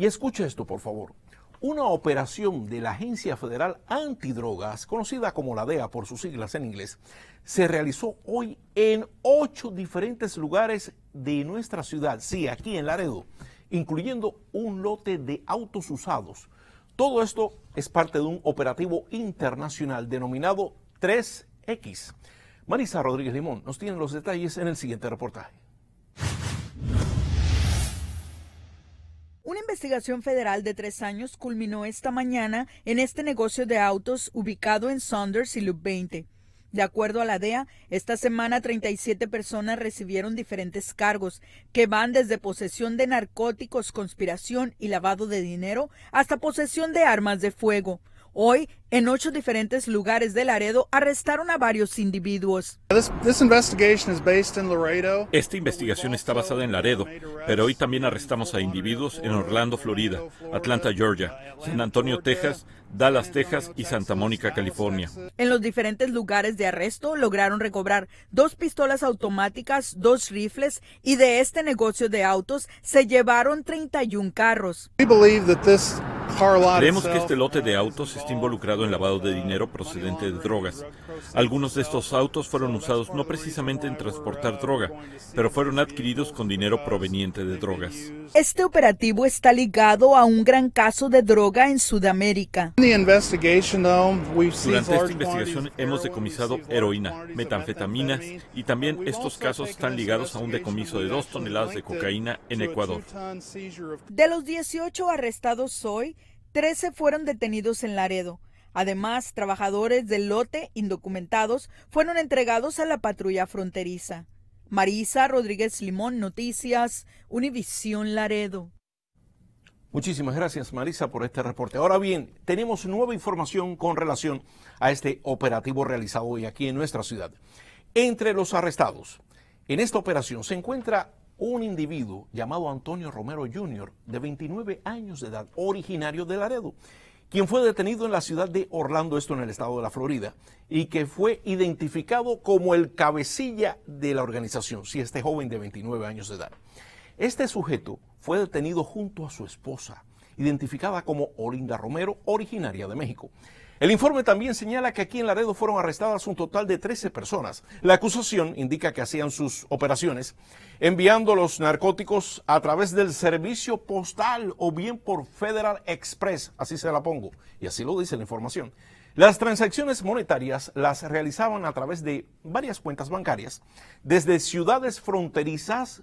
Y escucha esto, por favor. Una operación de la Agencia Federal Antidrogas, conocida como la DEA por sus siglas en inglés, se realizó hoy en ocho diferentes lugares de nuestra ciudad, sí, aquí en Laredo, incluyendo un lote de autos usados. Todo esto es parte de un operativo internacional denominado 3X. Marisa Rodríguez Limón nos tiene los detalles en el siguiente reportaje. Una investigación federal de tres años culminó esta mañana en este negocio de autos ubicado en Saunders y Loop 20. De acuerdo a la DEA, esta semana 37 personas recibieron diferentes cargos, que van desde posesión de narcóticos, conspiración y lavado de dinero, hasta posesión de armas de fuego. Hoy, en ocho diferentes lugares de Laredo, arrestaron a varios individuos. Esta investigación está basada en Laredo, pero hoy también arrestamos a individuos en Orlando, Florida, Atlanta, Georgia, San Antonio, Texas, Dallas, Texas y Santa Mónica, California. En los diferentes lugares de arresto lograron recobrar dos pistolas automáticas, dos rifles y de este negocio de autos se llevaron 31 carros. Creemos que este lote de autos está involucrado en lavado de dinero procedente de drogas. Algunos de estos autos fueron usados no precisamente en transportar droga, pero fueron adquiridos con dinero proveniente de drogas. Este operativo está ligado a un gran caso de droga en Sudamérica. Durante esta investigación hemos decomisado heroína, metanfetaminas y también estos casos están ligados a un decomiso de dos toneladas de cocaína en Ecuador. De los 18 arrestados hoy, Trece fueron detenidos en Laredo. Además, trabajadores del lote indocumentados fueron entregados a la patrulla fronteriza. Marisa Rodríguez Limón, Noticias, Univisión Laredo. Muchísimas gracias Marisa por este reporte. Ahora bien, tenemos nueva información con relación a este operativo realizado hoy aquí en nuestra ciudad. Entre los arrestados en esta operación se encuentra un individuo llamado Antonio Romero Jr., de 29 años de edad, originario de Laredo, quien fue detenido en la ciudad de Orlando, esto en el estado de la Florida, y que fue identificado como el cabecilla de la organización, si este joven de 29 años de edad. Este sujeto fue detenido junto a su esposa, identificada como Olinda Romero, originaria de México. El informe también señala que aquí en Laredo fueron arrestadas un total de 13 personas. La acusación indica que hacían sus operaciones enviando los narcóticos a través del servicio postal o bien por Federal Express, así se la pongo, y así lo dice la información. Las transacciones monetarias las realizaban a través de varias cuentas bancarias, desde ciudades fronterizas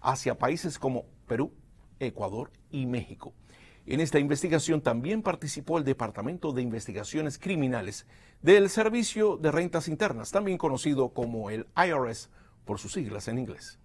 hacia países como Perú, Ecuador y México. En esta investigación también participó el Departamento de Investigaciones Criminales del Servicio de Rentas Internas, también conocido como el IRS por sus siglas en inglés.